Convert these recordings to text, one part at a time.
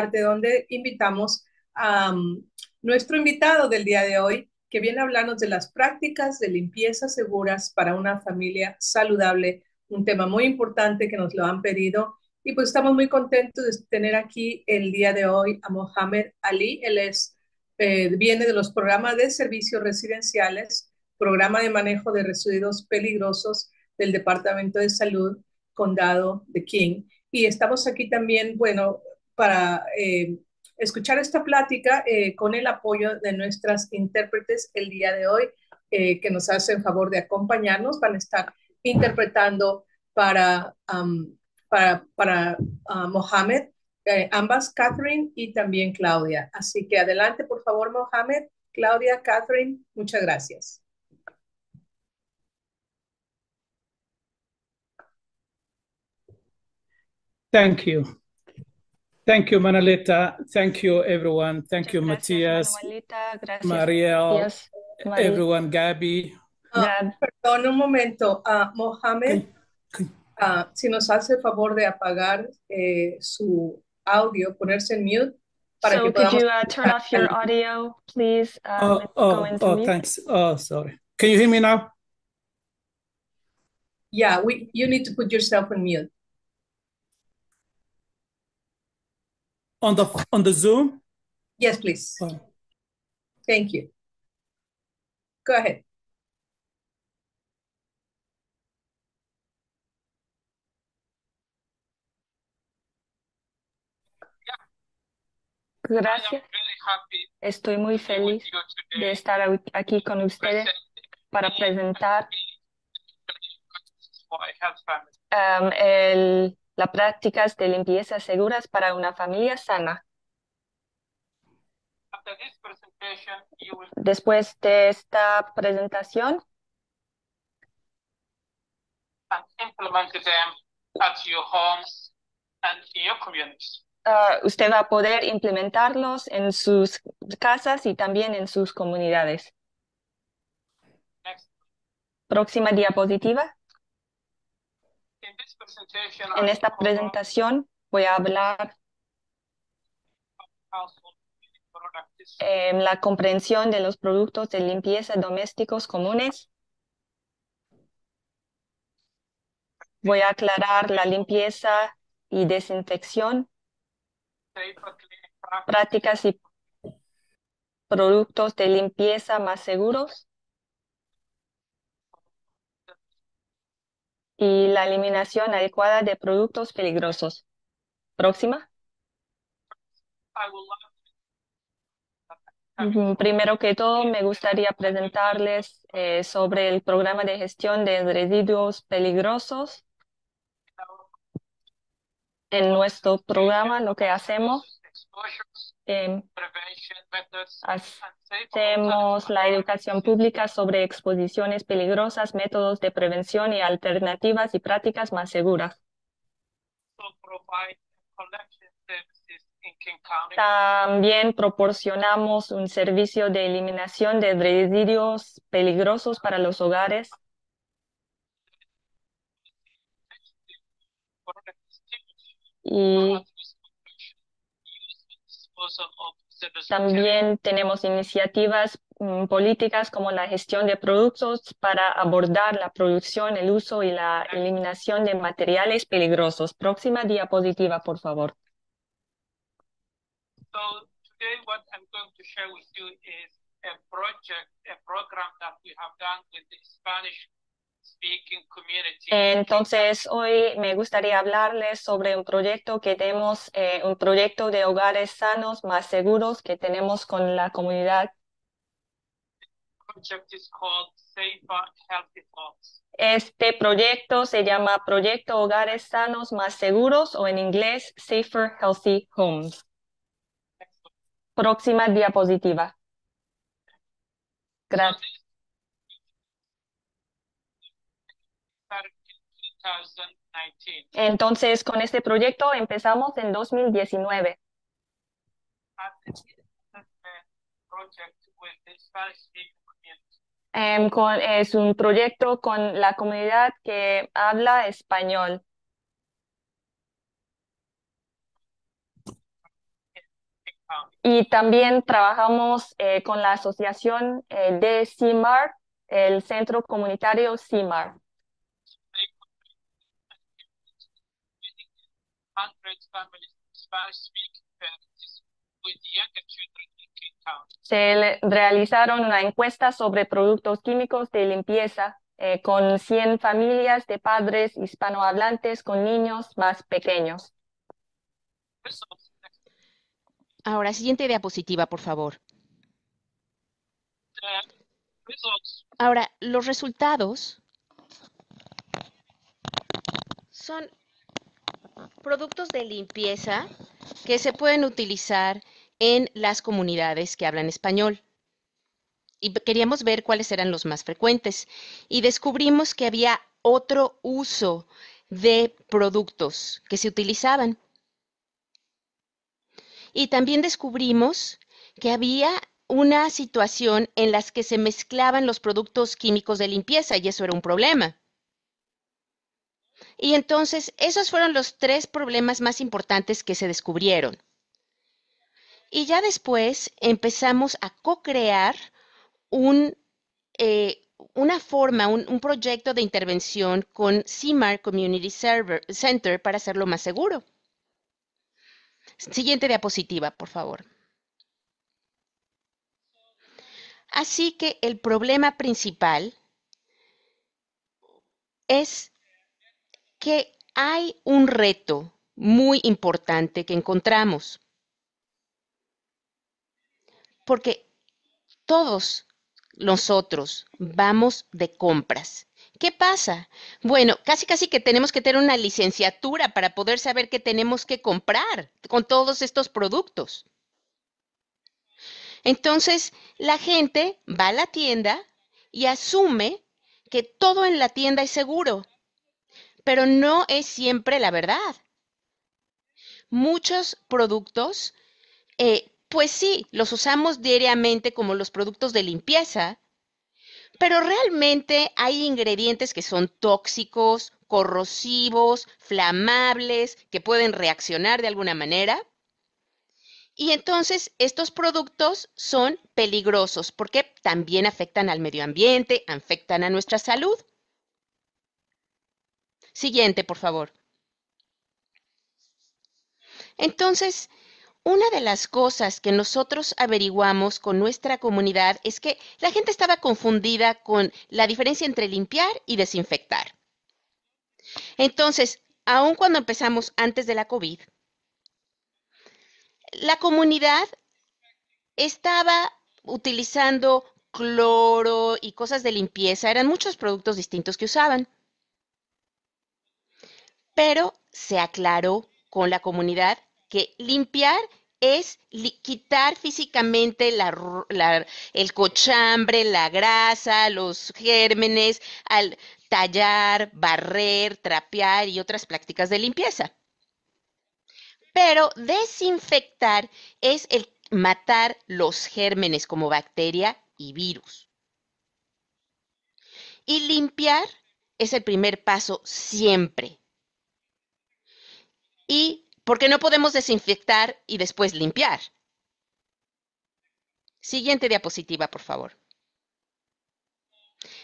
parte donde invitamos a um, nuestro invitado del día de hoy, que viene a hablarnos de las prácticas de limpieza seguras para una familia saludable, un tema muy importante que nos lo han pedido. Y pues estamos muy contentos de tener aquí el día de hoy a Mohamed Ali. Él es, eh, viene de los programas de servicios residenciales, programa de manejo de residuos peligrosos del Departamento de Salud, Condado de King. Y estamos aquí también, bueno, para eh, escuchar esta plática eh, con el apoyo de nuestras intérpretes el día de hoy, eh, que nos hacen favor de acompañarnos. Van a estar interpretando para, para, ah, Mohamed, ambas Catherine y también Claudia. Así que adelante, por favor, Mohamed, Claudia, Catherine, muchas gracias. Thank you. Thank you, Manalita. Thank you, everyone. Thank you, gracias, Matías. Mariel. Yes, everyone, Gabi. Uh, ah, perdón un momento. Uh, Mohamed, uh, si nos hace el favor de apagar eh, su audio, ponerse en mute. Para so que could podamos... you uh, turn off your audio, please? Uh, oh, oh, oh thanks. Oh, sorry. Can you hear me now? Yeah, we, you need to put yourself on mute. on the on the Zoom? Yes, please. Thank you. Go ahead. Gracias. Estoy muy feliz de estar aquí con ustedes para presentar um, el las prácticas de limpieza seguras para una familia sana. Después de esta presentación, ah, usted va a poder implementarlos en sus casas y también en sus comunidades. Próxima diapositiva. En esta presentación voy a hablar en em, la comprensión de los productos de limpieza domésticos comunes. Voy a aclarar la limpieza y desinfección, prácticas y productos de limpieza más seguros. y la eliminación adecuada de productos peligrosos. Próxima. Primero que todo, me gustaría presentarles eh, sobre el programa de gestión de residuos peligrosos. En nuestro programa, lo que hacemos tenemos ah, hacemos la educación pública sobre exposiciones peligrosas, métodos de prevención y alternativas y prácticas más seguras. También proporcionamos un servicio de eliminación de residuos peligrosos para los hogares. Y también tenemos iniciativas mm, políticas como la gestión de productos para abordar la producción, el uso y la eliminación de materiales peligrosos. Próxima diapositiva, por favor. Entonces, hoy me gustaría hablarles sobre un proyecto que tenemos, eh, un proyecto de hogares sanos más seguros que tenemos con la comunidad. Este proyecto se llama Proyecto Hogares Sanos Más Seguros o en inglés Safer Healthy Homes. Próxima diapositiva. Gracias. Entonces, con este proyecto empezamos en 2019. Em, es un proyecto con la comunidad que habla español. Y también trabajamos eh, con la asociación eh, de CIMAR, el centro comunitario CIMAR. Se realizaron una encuesta sobre productos químicos de limpieza eh, con 100 familias de padres hispanohablantes con niños más pequeños. Ahora, siguiente diapositiva, por favor. Ahora, los resultados son productos de limpieza que se pueden utilizar en las comunidades que hablan español. Y queríamos ver cuáles eran los más frecuentes. Y descubrimos que había otro uso de productos que se utilizaban. Y también descubrimos que había una situación en las que se mezclaban los productos químicos de limpieza y eso era un problema. Y entonces, esos fueron los tres problemas más importantes que se descubrieron. Y ya después empezamos a co-crear un, eh, una forma, un, proyecto de intervención con CIMAR Community Server, Center para hacerlo más seguro. Siguiente diapositiva, por favor. Así que el problema principal es que hay un reto muy importante que encontramos. Porque todos nosotros vamos de compras. ¿Qué pasa? Bueno, casi casi que tenemos que tener una licenciatura para poder saber qué tenemos que comprar con todos estos productos. Entonces, la gente va a la tienda y asume que todo en la tienda es seguro, pero no es siempre la verdad. Muchos productos, eh, pues sí, los usamos diariamente como los productos de limpieza, pero realmente hay ingredientes que son tóxicos, corrosivos, flamables, que pueden reaccionar de alguna manera. Y entonces estos productos son peligrosos porque también afectan al medio ambiente, afectan a nuestra salud. Siguiente, por favor. Entonces, una de las cosas que nosotros averiguamos con nuestra comunidad es que la gente estaba confundida con la diferencia entre limpiar y desinfectar. Entonces, aun cuando empezamos antes de la COVID, la comunidad estaba utilizando cloro y cosas de limpieza, eran muchos productos distintos que usaban pero se aclaró con la comunidad que limpiar es quitar físicamente el cochambre, la grasa, los gérmenes, al tallar, barrer, trapear y otras prácticas de limpieza. Pero desinfectar es matar los gérmenes como bacteria y virus. Y limpiar es el primer paso siempre y porque no podemos desinfectar y después limpiar. Siguiente diapositiva, por favor.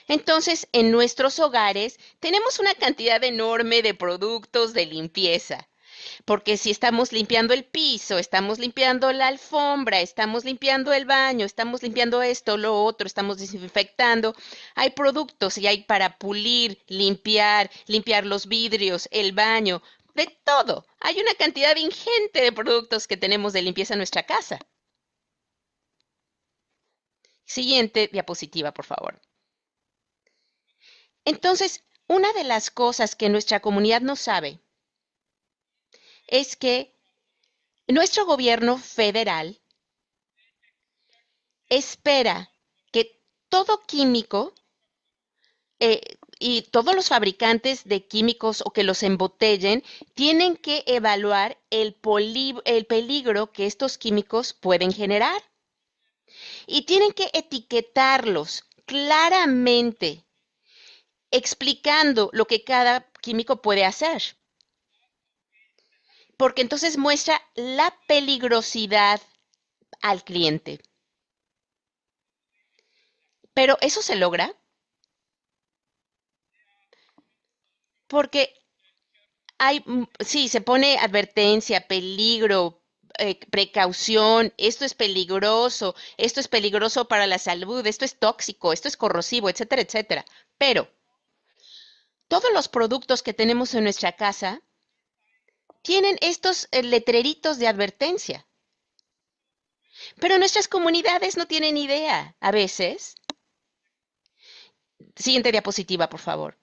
Entonces, en nuestros hogares tenemos una cantidad enorme de productos de limpieza. Porque si estamos limpiando el piso, estamos limpiando la alfombra, estamos limpiando el baño, estamos limpiando esto, lo otro, estamos desinfectando, hay productos y hay para pulir, limpiar, limpiar los vidrios, el baño, de todo. Hay una cantidad ingente de productos que tenemos de limpieza en nuestra casa. Siguiente diapositiva, por favor. Entonces, una de las cosas que nuestra comunidad no sabe es que nuestro gobierno federal espera que todo químico eh, y todos los fabricantes de químicos o que los embotellen tienen que evaluar el, el peligro que estos químicos pueden generar. Y tienen que etiquetarlos claramente, explicando lo que cada químico puede hacer. Porque entonces muestra la peligrosidad al cliente. Pero eso se logra porque hay, mm, sí, se pone advertencia, peligro, eh, precaución, esto es peligroso, esto es peligroso para la salud, esto es tóxico, esto es corrosivo, etcétera, etcétera. Pero todos los productos que tenemos en nuestra casa tienen estos eh, letreritos de advertencia. Pero nuestras comunidades no tienen idea a veces. Siguiente diapositiva, por favor.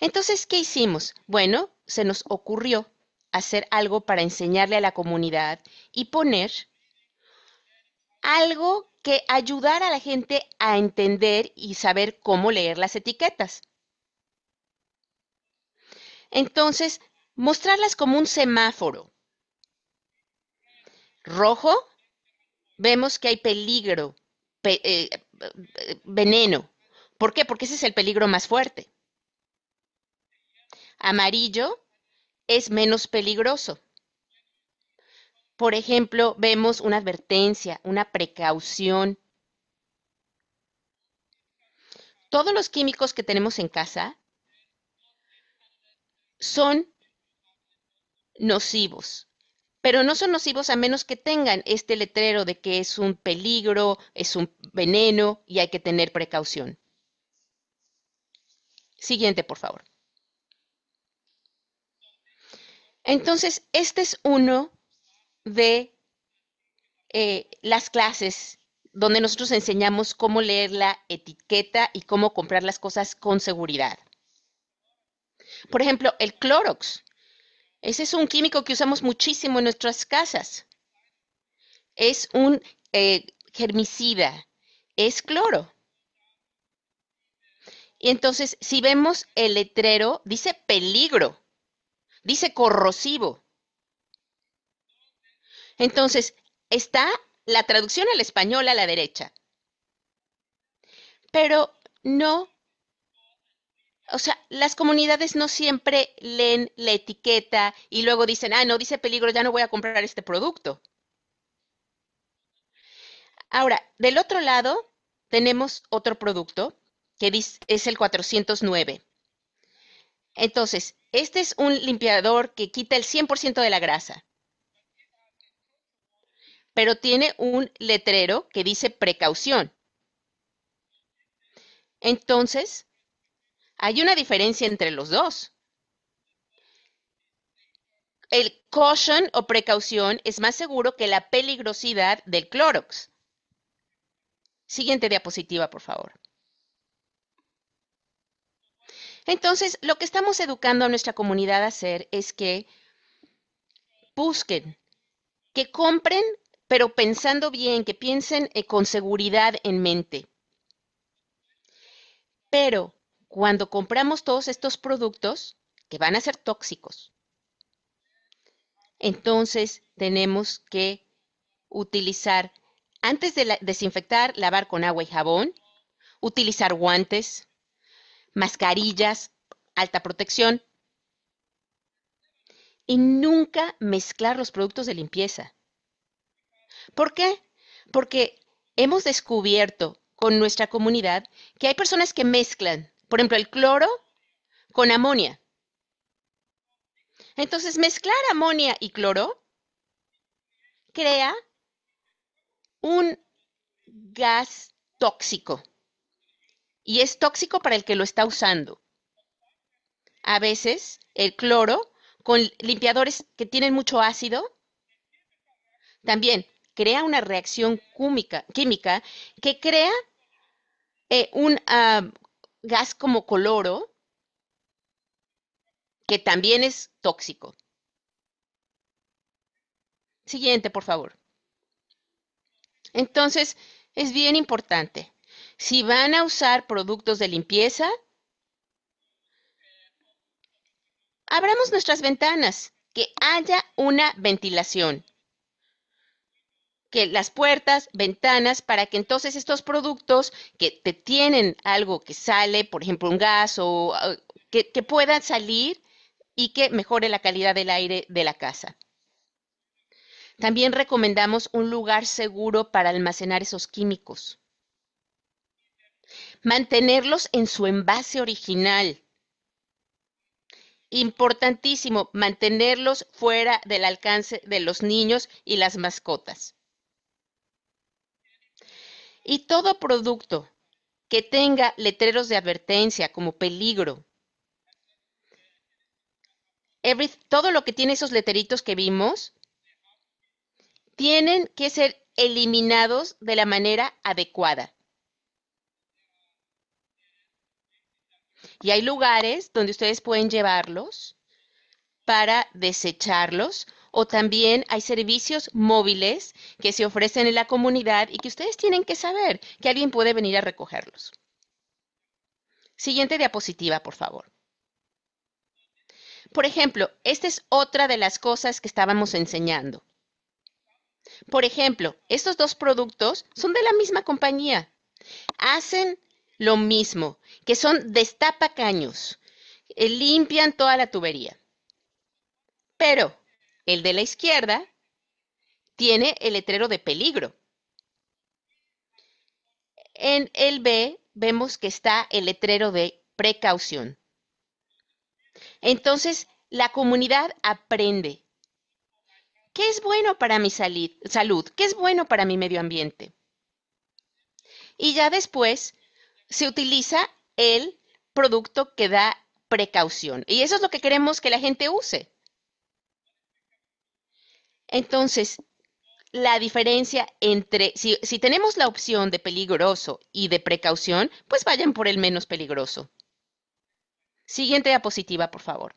Entonces, ¿qué hicimos? Bueno, se nos ocurrió hacer algo para enseñarle a la comunidad y poner algo que ayudara a la gente a entender y saber cómo leer las etiquetas. Entonces, mostrarlas como un semáforo. Rojo, vemos que hay peligro, eh, eh, veneno. ¿Por qué? Porque ese es el peligro más fuerte amarillo es menos peligroso. Por ejemplo, vemos una advertencia, una precaución. Todos los químicos que tenemos en casa son nocivos, pero no son nocivos a menos que tengan este letrero de que es un peligro, es un veneno y hay que tener precaución. Siguiente, por favor. Entonces, este es uno de eh, las clases donde nosotros enseñamos cómo leer la etiqueta y cómo comprar las cosas con seguridad. Por ejemplo, el Clorox. Ese es un químico que usamos muchísimo en nuestras casas. Es un eh, germicida, es cloro. Y entonces, si vemos el letrero, dice peligro dice corrosivo. Entonces, está la traducción al español a la derecha. Pero no, o sea, las comunidades no siempre leen la etiqueta y luego dicen, ah, no dice peligro, ya no voy a comprar este producto. Ahora, del otro lado tenemos otro producto que es el 409. Entonces, este es un limpiador que quita el 100% de la grasa, pero tiene un letrero que dice precaución. Entonces, hay una diferencia entre los dos. El caution o precaución es más seguro que la peligrosidad del Clorox. Siguiente diapositiva, por favor. Entonces, lo que estamos educando a nuestra comunidad a hacer es que busquen, que compren, pero pensando bien, que piensen eh, con seguridad en mente. Pero cuando compramos todos estos productos, que van a ser tóxicos, entonces tenemos que utilizar, antes de desinfectar, lavar con agua y jabón, utilizar guantes, mascarillas, alta protección. Y nunca mezclar los productos de limpieza. ¿Por qué? Porque hemos descubierto con nuestra comunidad que hay personas que mezclan, por ejemplo, el cloro con amonia. Entonces, mezclar amonia y cloro crea un gas tóxico y es tóxico para el que lo está usando. A veces el cloro con limpiadores que tienen mucho ácido también crea una reacción química, que crea eh, un ah, gas como coloro que también es tóxico. Siguiente, por favor. Entonces, es bien importante. Si van a usar productos de limpieza, abramos nuestras ventanas, que haya una ventilación. Que las puertas, ventanas, para que entonces estos productos que te tienen algo que sale, por ejemplo, un gas o ah, que, que puedan salir y que mejore la calidad del aire de la casa. También recomendamos un lugar seguro para almacenar esos químicos. Mantenerlos en su envase original. Importantísimo, mantenerlos fuera del alcance de los niños y las mascotas. Y todo producto que tenga letreros de advertencia como peligro, todo lo que tiene esos letreritos que vimos, tienen que ser eliminados de la manera adecuada. Y hay lugares donde ustedes pueden llevarlos para desecharlos o también hay servicios móviles que se ofrecen en la comunidad y que ustedes tienen que saber que alguien puede venir a recogerlos. Siguiente diapositiva, por favor. Por ejemplo, esta es otra de las cosas que estábamos enseñando. Por ejemplo, estos dos productos son de la misma compañía. Hacen lo mismo, que son destapacaños, eh, limpian toda la tubería. Pero el de la izquierda tiene el letrero de peligro. En el B vemos que está el letrero de precaución. Entonces, la comunidad aprende. ¿Qué es bueno para mi salud? ¿Qué es bueno para mi medio ambiente? Y ya después se utiliza el producto que da precaución. Y eso es lo que queremos que la gente use. Entonces, la diferencia entre, si, tenemos la opción de peligroso y de precaución, pues vayan por el menos peligroso. Siguiente diapositiva, por favor.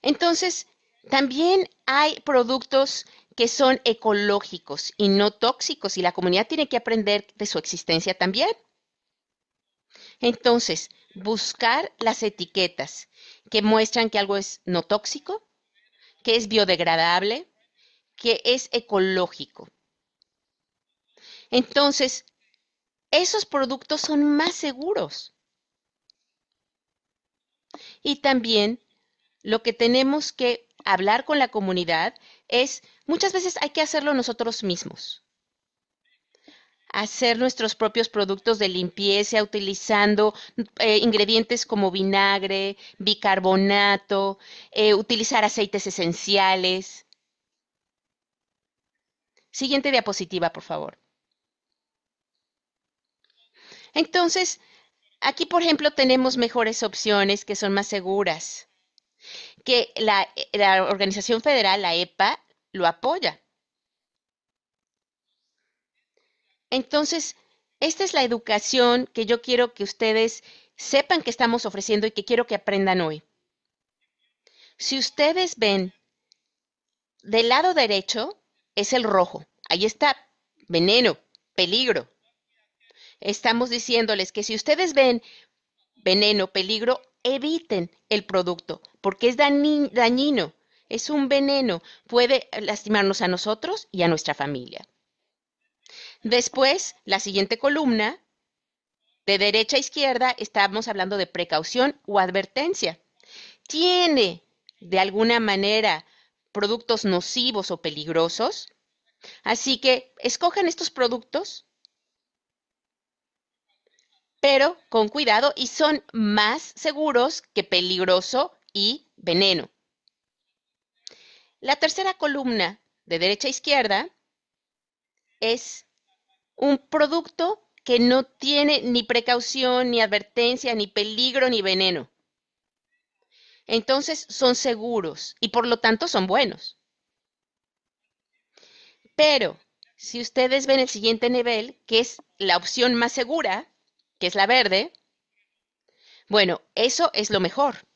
Entonces, también hay productos que son ecológicos y no tóxicos y la comunidad tiene que aprender de su existencia también. Entonces, buscar las etiquetas que muestran que algo es no tóxico, que es biodegradable, que es ecológico. Entonces, esos productos son más seguros. Y también lo que tenemos que hablar con la comunidad es muchas veces hay que hacerlo nosotros mismos. Hacer nuestros propios productos de limpieza utilizando eh, ingredientes como vinagre, bicarbonato, eh, utilizar aceites esenciales. Siguiente diapositiva, por favor. Entonces, aquí, por ejemplo, tenemos mejores opciones que son más seguras que la, eh, organización federal, la EPA, lo apoya. Entonces, esta es la educación que yo quiero que ustedes sepan que estamos ofreciendo y que quiero que aprendan hoy. Si ustedes ven, del lado derecho es el rojo. Ahí está, veneno, peligro. Estamos diciéndoles que si ustedes ven veneno, peligro, eviten el producto porque es dañino es un veneno, puede lastimarnos a nosotros y a nuestra familia. Después, la siguiente columna, de derecha a izquierda, estamos hablando de precaución o advertencia. Tiene, de alguna manera, productos nocivos o peligrosos. Así que escojan estos productos, pero con cuidado y son más seguros que peligroso y veneno. La tercera columna, de derecha a izquierda, es un producto que no tiene ni precaución, ni advertencia, ni peligro, ni veneno. Entonces son seguros y por lo tanto son buenos. Pero si ustedes ven el siguiente nivel, que es la opción más segura, que es la verde, bueno, eso es lo mejor.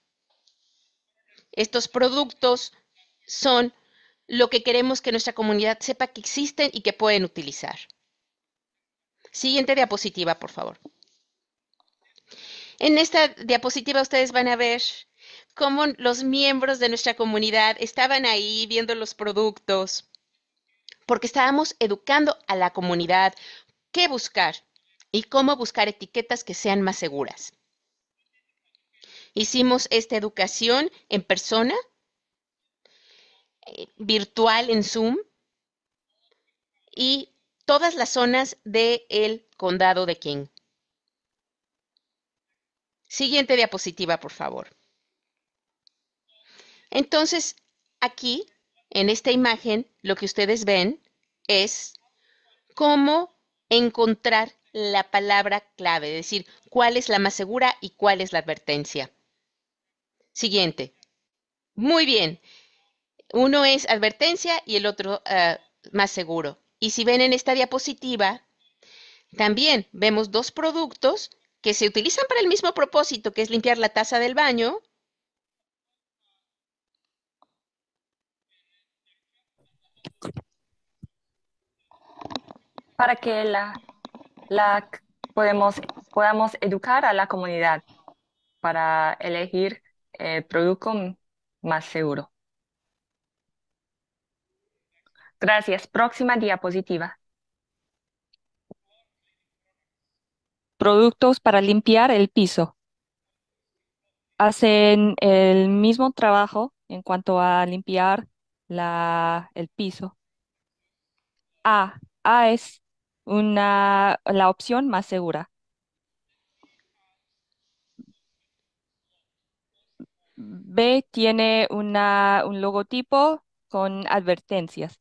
Estos productos son lo que queremos que nuestra comunidad sepa que existen y que pueden utilizar. Siguiente diapositiva, por favor. En esta diapositiva ustedes van a ver cómo los miembros de nuestra comunidad estaban ahí viendo los productos, porque estábamos educando a la comunidad qué buscar y cómo buscar etiquetas que sean más seguras. Hicimos esta educación en persona eh, virtual en Zoom y todas las zonas del condado de King. Siguiente diapositiva, por favor. Entonces, aquí, en esta imagen, lo que ustedes ven es cómo encontrar la palabra clave, es decir, cuál es la más segura y cuál es la advertencia. Siguiente. Muy bien uno es advertencia y el otro ah, más seguro. Y si ven en esta diapositiva, también vemos dos productos que se utilizan para el mismo propósito, que es limpiar la taza del baño. Para que la, la podamos educar a la comunidad para elegir el producto más seguro. Gracias. Próxima diapositiva. Productos para limpiar el piso. Hacen el mismo trabajo en cuanto a limpiar el piso. A. A es una, la opción más segura. B tiene una, un logotipo con advertencias.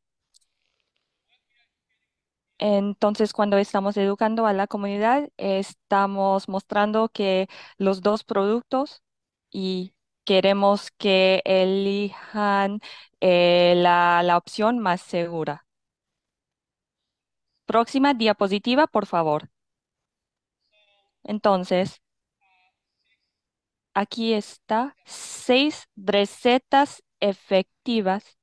Entonces, cuando estamos educando a la comunidad, estamos mostrando que los dos productos y queremos que elijan eh, la, la opción más segura. Próxima diapositiva, por favor. Entonces, aquí está seis recetas efectivas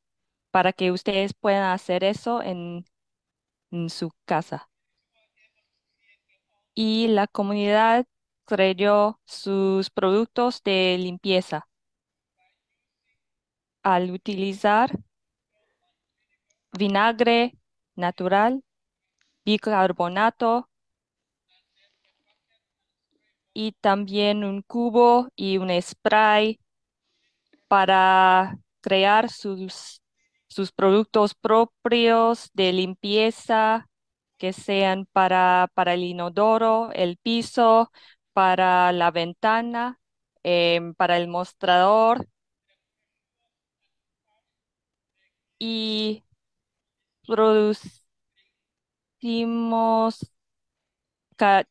para que ustedes puedan hacer eso en su casa. Y la comunidad creyó sus productos de limpieza. Al utilizar vinagre natural, bicarbonato y también un cubo y un spray para crear sus sus productos propios de limpieza, que sean para, para el inodoro, el piso, para la ventana, em, para el mostrador. Y producimos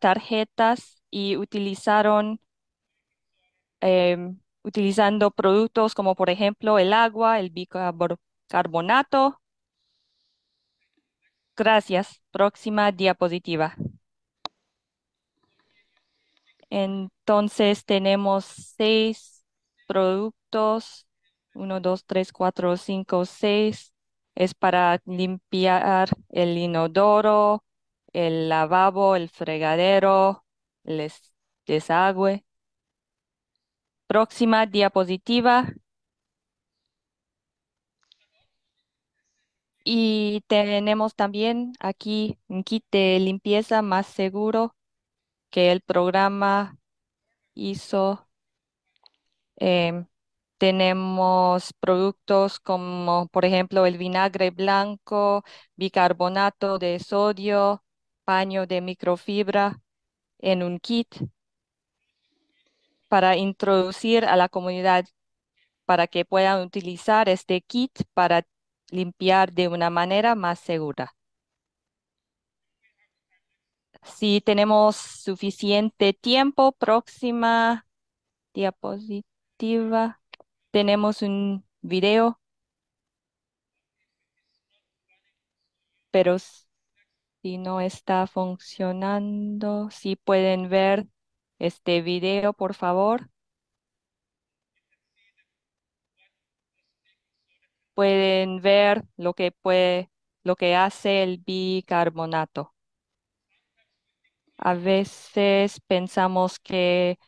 tarjetas y utilizaron em, utilizando productos como por ejemplo el agua, el bicarbonato carbonato. Gracias. Próxima diapositiva. Entonces tenemos seis productos. Uno, dos, tres, cuatro, cinco, seis. Es para limpiar el inodoro, el lavabo, el fregadero, el desagüe. Próxima diapositiva. Y tenemos también aquí un kit de limpieza más seguro que el programa hizo. Em, tenemos productos como, por ejemplo, el vinagre blanco, bicarbonato de sodio, paño de microfibra en un kit para introducir a la comunidad para que puedan utilizar este kit para limpiar de una manera más segura. Si tenemos suficiente tiempo, próxima diapositiva, tenemos un video. Pero si no está funcionando, si pueden ver este video, por favor. pueden ver lo que puede, lo que hace el bicarbonato. A veces pensamos que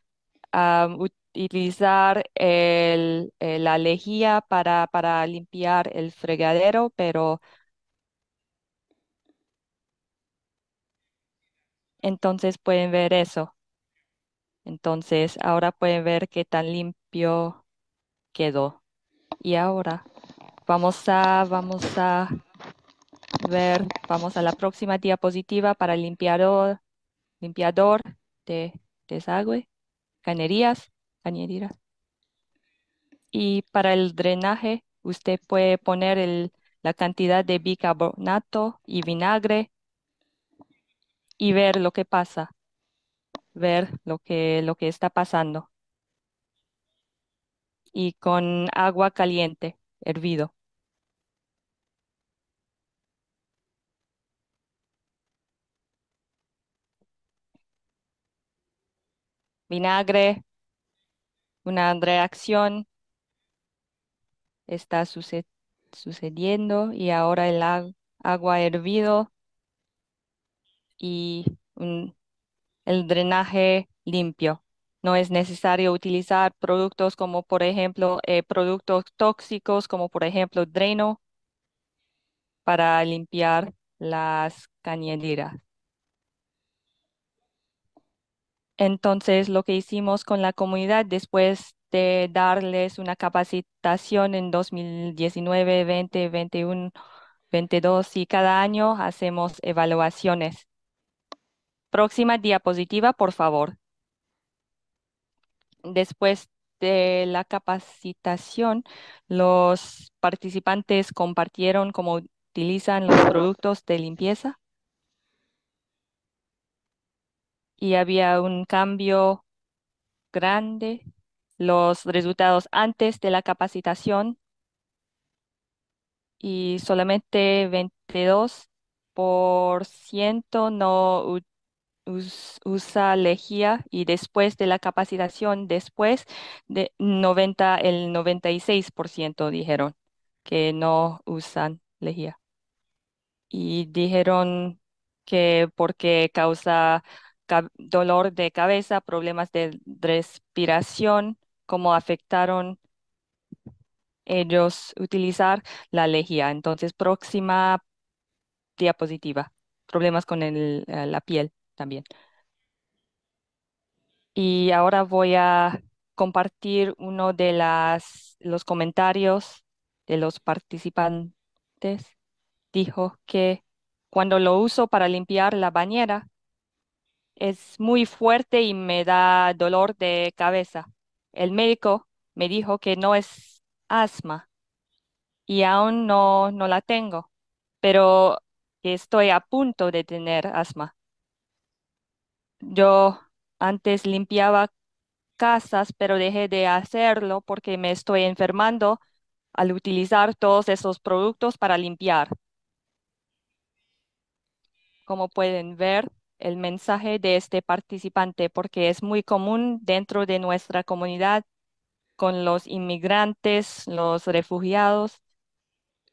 ah, utilizar eh, la lejía para, para limpiar el fregadero, pero entonces pueden ver eso. Entonces ahora pueden ver qué tan limpio quedó. Y ahora. Vamos a, vamos a ver, vamos a la próxima diapositiva para el limpiador, limpiador de desagüe, canerías, cañerías. Y para el drenaje, usted puede poner la cantidad de bicarbonato y vinagre y ver lo que pasa, ver lo que, lo que está pasando. Y con agua caliente, hervido. vinagre, una reacción está sucediendo y ahora el agua hervido y el drenaje limpio. No es necesario utilizar productos como, por ejemplo, eh, productos tóxicos como, por ejemplo, dreno para limpiar las cañaderas. Entonces, lo que hicimos con la comunidad después de darles una capacitación en 2019, 20, 21, 22 y cada año hacemos evaluaciones. Próxima diapositiva, por favor. Después de la capacitación, los participantes compartieron cómo utilizan los productos de limpieza. y había un cambio grande. Los resultados antes de la capacitación y solamente 22% no usa lejía y después de la capacitación, después de 90, el 96% dijeron que no usan lejía. Y dijeron que porque causa dolor de cabeza, problemas de respiración, cómo afectaron ellos utilizar la lejía. Entonces, próxima diapositiva, problemas con eh, la piel también. Y ahora voy a compartir uno de los comentarios de los participantes. Dijo que cuando lo uso para limpiar la bañera, es muy fuerte y me da dolor de cabeza. El médico me dijo que no es asma y aún no, no la tengo, pero estoy a punto de tener asma. Yo antes limpiaba casas, pero dejé de hacerlo porque me estoy enfermando al utilizar todos esos productos para limpiar. Como pueden ver, el mensaje de este participante porque es muy común dentro de nuestra comunidad con los inmigrantes, los refugiados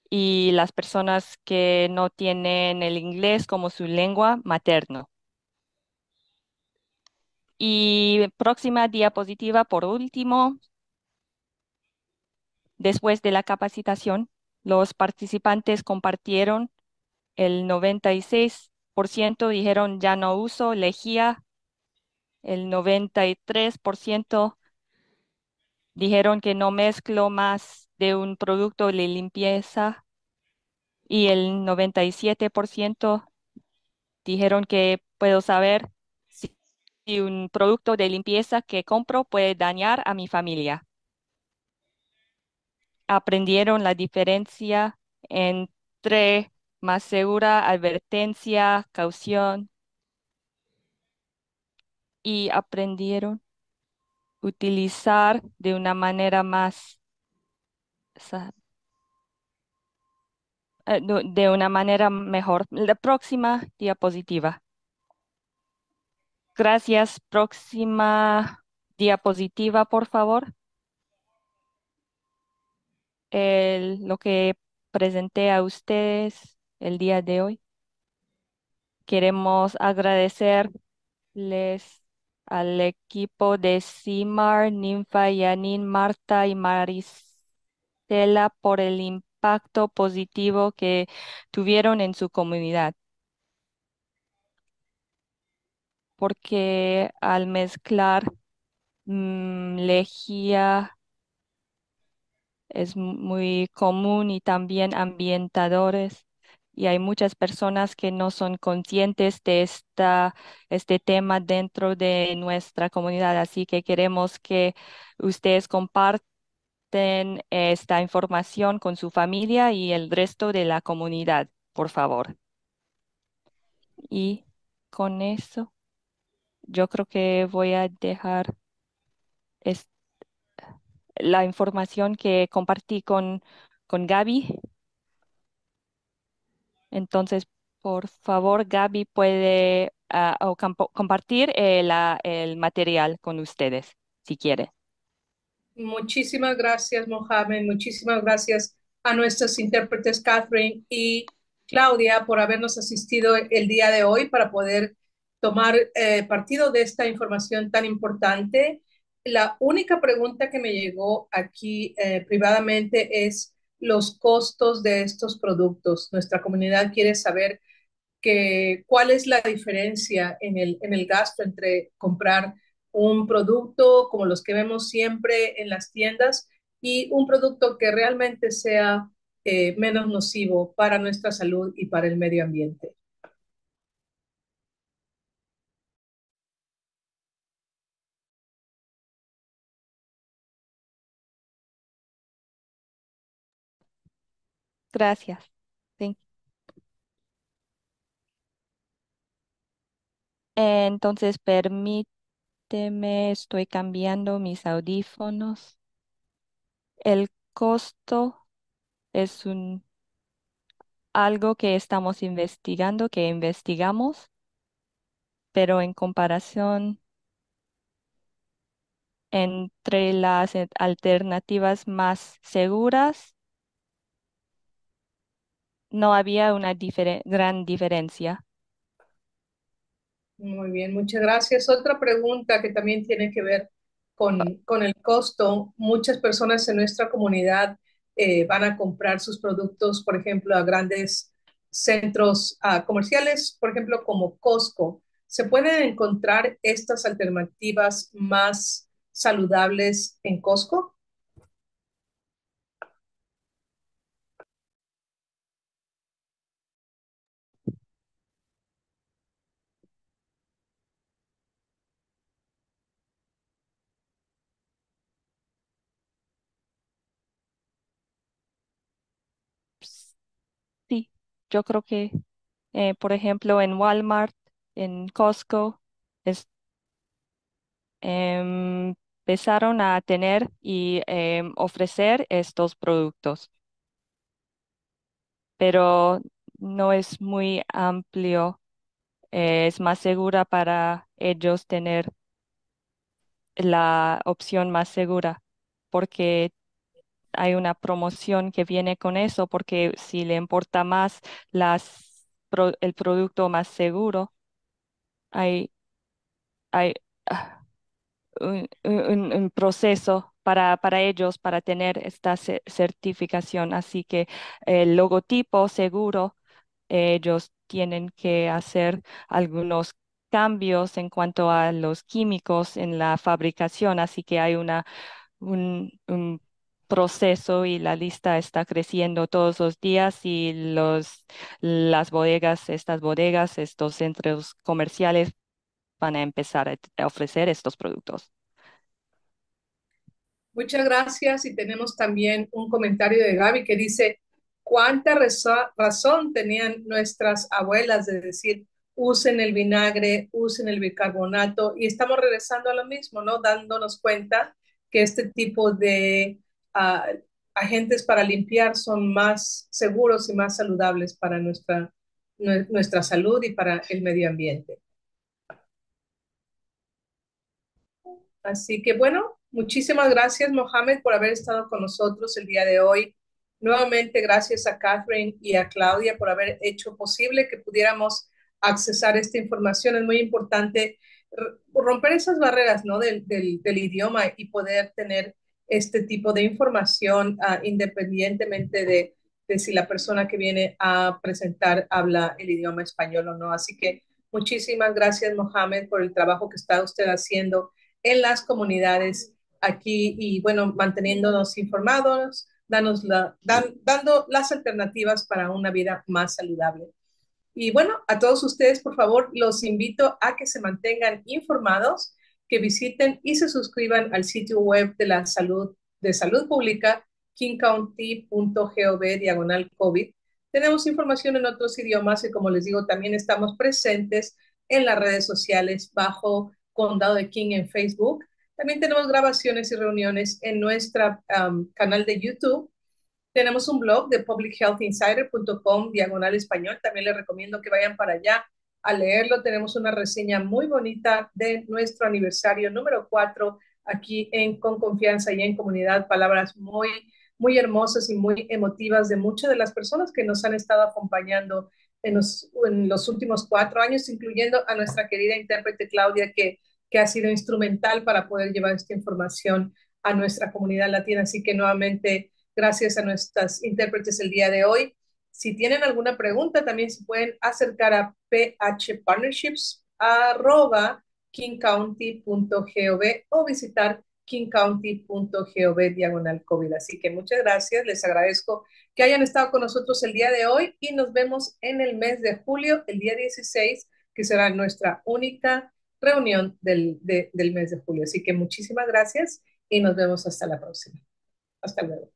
y las personas que no tienen el inglés como su lengua materna. Y próxima diapositiva, por último, después de la capacitación, los participantes compartieron el 96 ciento dijeron ya no uso lejía, el 93% dijeron que no mezclo más de un producto de limpieza y el 97% dijeron que puedo saber si un producto de limpieza que compro puede dañar a mi familia. Aprendieron la diferencia entre más segura, advertencia, caución. Y aprendieron utilizar de una manera más eh, de una manera mejor. La próxima diapositiva. Gracias. Próxima diapositiva, por favor. El, lo que presenté a ustedes el día de hoy. Queremos agradecerles al equipo de Simar, Ninfa, Yanin, Marta y Marisela por el impacto positivo que tuvieron en su comunidad. Porque al mezclar mm, lejía es muy común y también ambientadores y hay muchas personas que no son conscientes de esta, este tema dentro de nuestra comunidad. Así que queremos que ustedes comparten esta información con su familia y el resto de la comunidad, por favor. Y con eso, yo creo que voy a dejar la información que compartí con, con Gaby. Entonces, por favor, Gaby puede ah, compartir eh, el, material con ustedes, si quiere. Muchísimas gracias, Mohamed. Muchísimas gracias a nuestros intérpretes, Catherine y Claudia, por habernos asistido el día de hoy para poder tomar eh, partido de esta información tan importante. La única pregunta que me llegó aquí eh, privadamente es, los costos de estos productos. Nuestra comunidad quiere saber cuál es la diferencia en el, gasto entre comprar un producto como los que vemos siempre en las tiendas y un producto que realmente sea eh, menos nocivo para nuestra salud y para el medio ambiente. Gracias. Entonces, permíteme, estoy cambiando mis audífonos. El costo es un algo que estamos investigando, que investigamos, pero en comparación entre las eh, alternativas más seguras no había una gran diferencia. Muy bien, muchas gracias. Otra pregunta que también tiene que ver con, el costo. Muchas personas en nuestra comunidad eh, van a comprar sus productos, por ejemplo, a grandes centros ah, comerciales, por ejemplo, como Costco. ¿Se pueden encontrar estas alternativas más saludables en Costco? Yo creo que, eh, por ejemplo, en Walmart, en Costco, em, empezaron a tener y em, ofrecer estos productos, pero no es muy amplio. Eh, es más segura para ellos tener la opción más segura porque hay una promoción que viene con eso porque si le importa más el producto más seguro, hay, hay ah, un, proceso para, para, ellos para tener esta certificación. Así que el logotipo seguro, ellos tienen que hacer algunos cambios en cuanto a los químicos en la fabricación, así que hay una, un proceso y la lista está creciendo todos los días y los, las bodegas, estas bodegas, estos centros comerciales van a empezar a ofrecer estos productos. Muchas gracias y tenemos también un comentario de Gaby que dice, ¿cuánta razón tenían nuestras abuelas de decir, usen el vinagre, usen el bicarbonato? Y estamos regresando a lo mismo, ¿no? Dándonos cuenta que este tipo de agentes para limpiar son más seguros y más saludables para nuestra, nuestra salud y para el medio ambiente. Así que bueno, muchísimas gracias Mohamed por haber estado con nosotros el día de hoy. Nuevamente gracias a Catherine y a Claudia por haber hecho posible que pudiéramos accesar esta información. Es muy importante romper esas barreras ¿no? del, del, del idioma y poder tener este tipo de información ah, independientemente de, si la persona que viene a presentar habla el idioma español o no. Así que muchísimas gracias, Mohamed, por el trabajo que está usted haciendo en las comunidades aquí y, bueno, manteniéndonos informados, danos la, dando las alternativas para una vida más saludable. Y bueno, a todos ustedes, por favor, los invito a que se mantengan informados que visiten y se suscriban al sitio web de la salud de salud pública kingcounty.gov diagonal COVID. Tenemos información en otros idiomas y como les digo, también estamos presentes en las redes sociales bajo Condado de King en Facebook. También tenemos grabaciones y reuniones en nuestro um, canal de YouTube. Tenemos un blog de publichealthinsider.com diagonal español. También les recomiendo que vayan para allá a leerlo. Tenemos una reseña muy bonita de nuestro aniversario número 4 aquí en Con Confianza y en Comunidad. Palabras muy, muy hermosas y muy emotivas de muchas de las personas que nos han estado acompañando en los, últimos cuatro años, incluyendo a nuestra querida intérprete Claudia, que, que ha sido instrumental para poder llevar esta información a nuestra comunidad latina. Así que nuevamente, gracias a nuestras intérpretes el día de hoy. Si tienen alguna pregunta, también se pueden acercar a phpartnerships.kingcounty.gov o visitar kingcounty.gov diagonal Así que muchas gracias, les agradezco que hayan estado con nosotros el día de hoy y nos vemos en el mes de julio, el día 16, que será nuestra única reunión del, del mes de julio. Así que muchísimas gracias y nos vemos hasta la próxima. Hasta luego.